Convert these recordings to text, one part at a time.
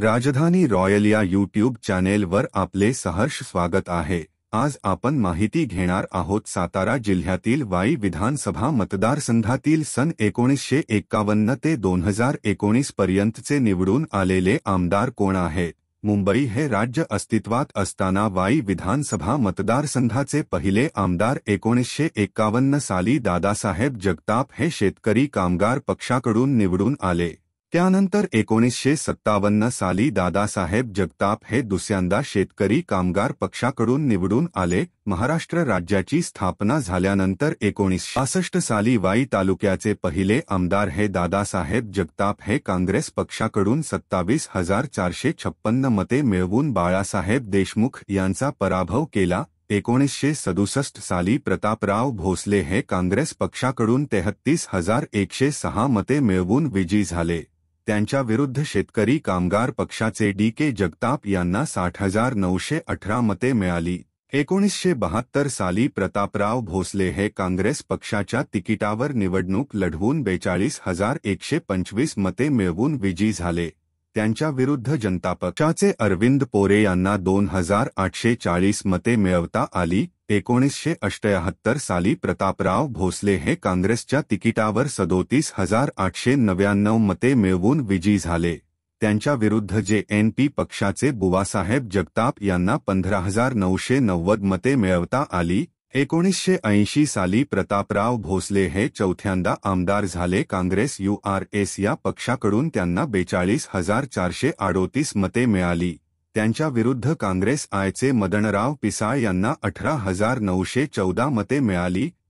राजधानी रॉयल या YouTube channel वर आपले सहर्ष स्वागत आहे आज आपण माहिती घेणार आहोत सातारा जिल्ह्यातील वाई विधानसभा मतदारसंघातील सन एकोणीसशे एक्कावन्न ते दोन हजार एकोणीस पर्यंतचे निवडून आलेले आमदार कोण आहेत मुंबई हे राज्य अस्तित्वात असताना वाई विधानसभा मतदारसंघाचे पहिले आमदार एकोणीसशे एक्कावन्न साली दादासाहेब जगताप हे शेतकरी कामगार पक्षाकडून निवडून आले त्यानंतर एकोणीसशे सत्तावन्न साली दादासाहेब जगताप हे दुसऱ्यांदा शेतकरी कामगार पक्षाकडून निवडून आले महाराष्ट्र राज्याची स्थापना झाल्यानंतर एकोणीसशे पासष्ट साली वाई तालुक्याचे पहिले आमदार हे दादासाहेब जगताप हे काँग्रेस पक्षाकडून सत्तावीस हजार चारशे छप्पन्न मते मिळवून बाळासाहेब देशमुख यांचा पराभव केला एकोणीसशे सदुसष्ट साली प्रतापराव भोसले हे काँग्रेस पक्षाकडून तेहत्तीस हजार एकशे सहा मते मिळवून विजयी झाले त्यांच्याविरुद्ध शेतकरी कामगार पक्षाचे डी जगताप यांना साठ हजार नऊशे अठरा मते मिळाली एकोणीसशे बहात्तर साली प्रतापराव भोसले हे काँग्रेस पक्षाच्या तिकिटावर निवडणूक लढवून बेचाळीस हजार एकशे पंचवीस मते मिळवून विजयी झाले त्यांच्याविरुद्ध जनता पक्षाचे अरविंद पोरे यांना दोन हजार आठशे चाळीस मते मिळवता आली एकोणीसशे अष्ट्याहत्तर साली प्रतापराव भोसले हे काँग्रेसच्या तिकिटावर सदोतीस हजार आठशे नव्याण्णव मते मिळवून विजयी झाले त्यांच्याविरुद्ध जे एन पी पक्षाचे बुवासाहेब जगताप यांना पंधरा हजार नऊशे नव्वद मते मिळवता आली एकोणीसशे ऐंशी साली प्रतापराव भोसले हे चौथ्यांदा आमदार झाले काँग्रेस यू आर एस या पक्षाकडून त्यांना बेचाळीस हजार चारशे अडोतीस मते मिळाली त्यांच्याविरुद्ध काँग्रेस आयचे मदनराव पिसाळ अठरा हजार नौशे चौदह मते मिला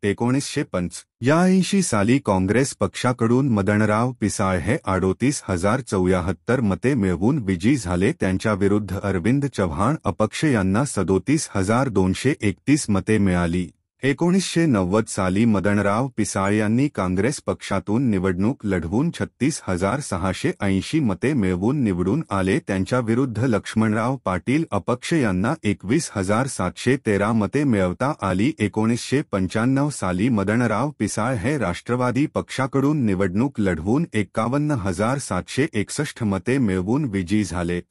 एकोणीसशे पंच याऐंशी साली काँग्रेस पक्षाकडून मदनराव पिसाळ हे अडोतीस हजार चौऱ्याहत्तर मते मिळवून विजयी झाले त्यांच्याविरुद्ध अरविंद चव्हाण अपक्ष यांना सदोतीस हजार दोनशे एकतीस मते मिळाली एकोणीसशे नव्वद साली मदनराव पिसाळ यांनी काँग्रेस पक्षातून निवडणूक लढवून छत्तीस हजार सहाशे ऐंशी मते मिळवून निवडून आले त्यांच्याविरुद्ध लक्ष्मणराव पाटील अपक्ष यांना एकवीस हजार सातशे तेरा मते मिळवता आली एकोणीसशे पंच्याण्णव साली मदनराव पिसाळ हे राष्ट्रवादी पक्षाकडून निवडणूक लढवून एक्कावन्न हजार सातशे एकसष्ट मते मिळवून विजयी झालेत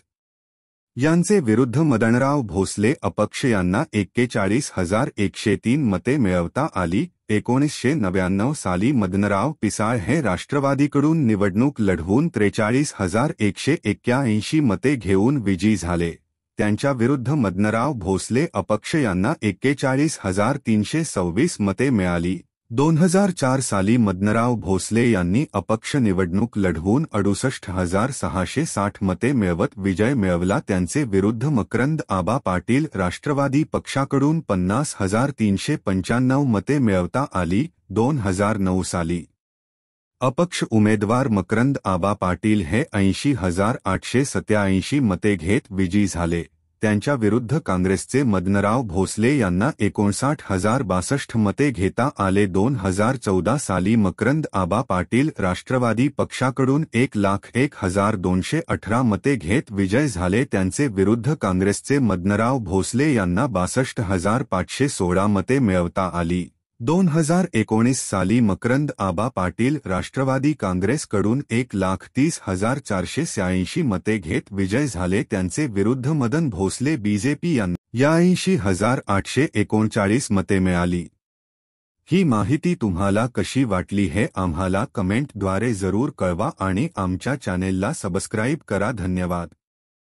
यांचे विरुद्ध मदनराव भोसले अपक्ष यांना एक्केचाळीस हजार एकशे तीन मते मिळवता आली एकोणीसशे नव्याण्णव साली मदनराव पिसाळ हे राष्ट्रवादीकडून निवडणूक लढवून त्रेचाळीस हजार एकशे एक्क्याऐंशी मते घेऊन विजयी झाले त्यांच्या विरुद्ध मदनराव भोसले अपक्ष यांना एक्केचाळीस हजार तीनशे सव्वीस मते मिळाली दोन हजार चार साली मदनराव भोसले यांनी अपक्ष निवडणूक लढवून अडुसष्ट हजार सहाशे साठ मते मिळवत विजय मिळवला त्यांचे विरुद्ध मकरंद आबा पाटील राष्ट्रवादी पक्षाकडून पन्नास हजार तीनशे पंच्याण्णव मते मिळवता आली दोन हजार नऊ साली अपक्ष उमेदवार मकरंद आबा पाटील हे ऐंशी हजार आठशे सत्याऐंशी मते घेत विजयी झाले त्यांच्याविरुद्ध काँग्रेसचे मदनराव भोसले एकोणसठ हजार बसष्ठ मते घेता आले दोन हजार चौदह साली मकरंद आबा पाटिल राष्ट्रवादी पक्षाकडून एक लाख एक हजार दोनशे अठरा मते घेत विजय झाले त्यांचे विरुद्ध काँग्रेसचे मदनराव भोसले यांना हजार पांचे सोला मते मिलता आली दोन हजार एकोणीस साली मकरंद आबा पाटील राष्ट्रवादी काँग्रेसकडून एक लाख तीस हजार चारशे शहाऐंशी मते घेत विजय झाले त्यांचे विरुद्ध मदन भोसले बीजेपी यांना याऐंशी हजार आठशे एकोणचाळीस मते मिळाली ही माहिती तुम्हाला कशी वाटली हे आम्हाला कमेंटद्वारे जरूर कळवा आणि आमच्या चॅनेलला सबस्क्राईब करा धन्यवाद